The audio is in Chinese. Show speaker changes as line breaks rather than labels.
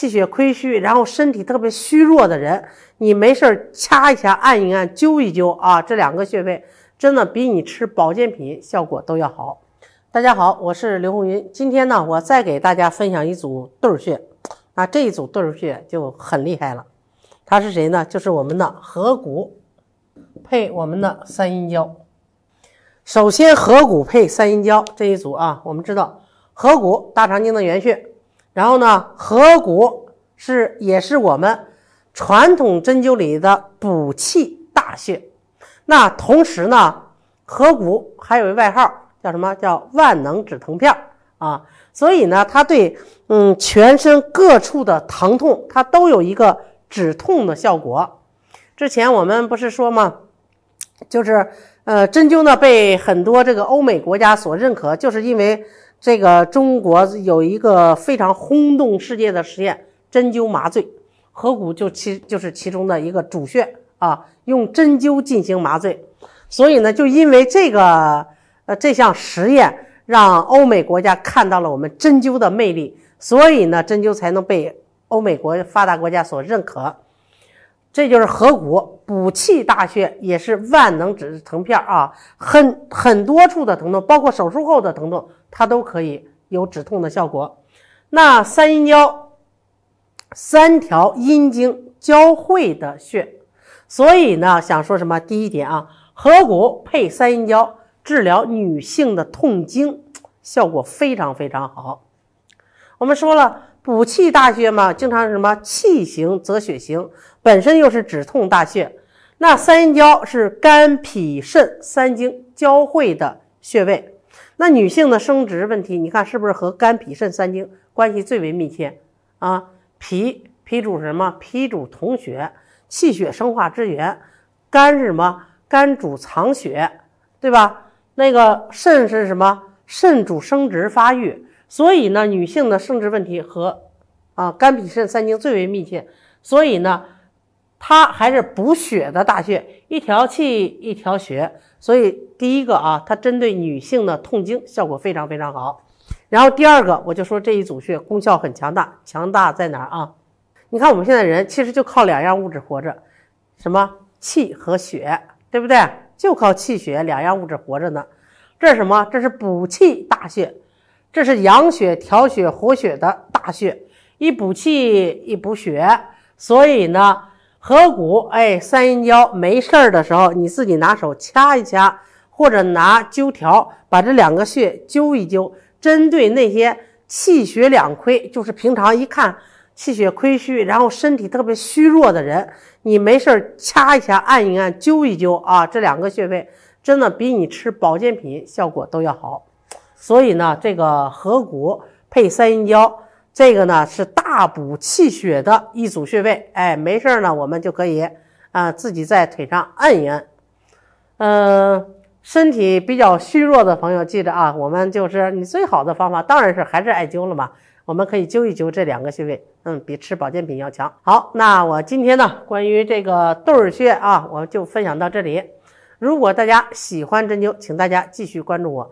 气血亏虚，然后身体特别虚弱的人，你没事儿掐一下、按一按、灸一灸啊，这两个穴位真的比你吃保健品效果都要好。大家好，我是刘红云，今天呢，我再给大家分享一组对穴，那这一组对穴就很厉害了。它是谁呢？就是我们的合谷配我们的三阴交。首先，合谷配三阴交这一组啊，我们知道合谷大肠经的原穴。然后呢，合谷是也是我们传统针灸里的补气大穴。那同时呢，合谷还有个外号叫什么？叫万能止疼片啊！所以呢，它对嗯全身各处的疼痛，它都有一个止痛的效果。之前我们不是说吗？就是呃，针灸呢被很多这个欧美国家所认可，就是因为。这个中国有一个非常轰动世界的实验，针灸麻醉，合谷就其就是其中的一个主穴啊，用针灸进行麻醉，所以呢，就因为这个呃这项实验，让欧美国家看到了我们针灸的魅力，所以呢，针灸才能被欧美国发达国家所认可。这就是合谷补气大穴，也是万能止疼片啊，很很多处的疼痛，包括手术后的疼痛，它都可以有止痛的效果。那三阴交三条阴经交汇的穴，所以呢，想说什么？第一点啊，合谷配三阴交治疗女性的痛经，效果非常非常好。我们说了。补气大穴嘛，经常是什么气行则血行，本身又是止痛大穴。那三阴交是肝脾肾三经交汇的穴位。那女性的生殖问题，你看是不是和肝脾肾三经关系最为密切啊？脾脾主什么？脾主统血，气血生化之源。肝是什么？肝主藏血，对吧？那个肾是什么？肾主生殖发育。所以呢，女性的生殖问题和啊肝脾肾三经最为密切，所以呢，它还是补血的大穴，一条气一条血。所以第一个啊，它针对女性的痛经效果非常非常好。然后第二个，我就说这一组穴功效很强大，强大在哪啊？你看我们现在人其实就靠两样物质活着，什么气和血，对不对？就靠气血两样物质活着呢。这是什么？这是补气大穴。这是养血、调血、活血的大穴，一补气，一补血，所以呢，合谷，哎，三阴交，没事儿的时候，你自己拿手掐一掐，或者拿灸条把这两个穴灸一灸，针对那些气血两亏，就是平常一看气血亏虚，然后身体特别虚弱的人，你没事儿掐一掐、按一按、灸一灸啊，这两个穴位真的比你吃保健品效果都要好。所以呢，这个合谷配三阴交，这个呢是大补气血的一组穴位。哎，没事儿呢，我们就可以啊自己在腿上按一按。嗯，身体比较虚弱的朋友，记着啊，我们就是你最好的方法，当然是还是艾灸了嘛。我们可以灸一灸这两个穴位。嗯，比吃保健品要强。好，那我今天呢，关于这个豆儿穴啊，我就分享到这里。如果大家喜欢针灸，请大家继续关注我。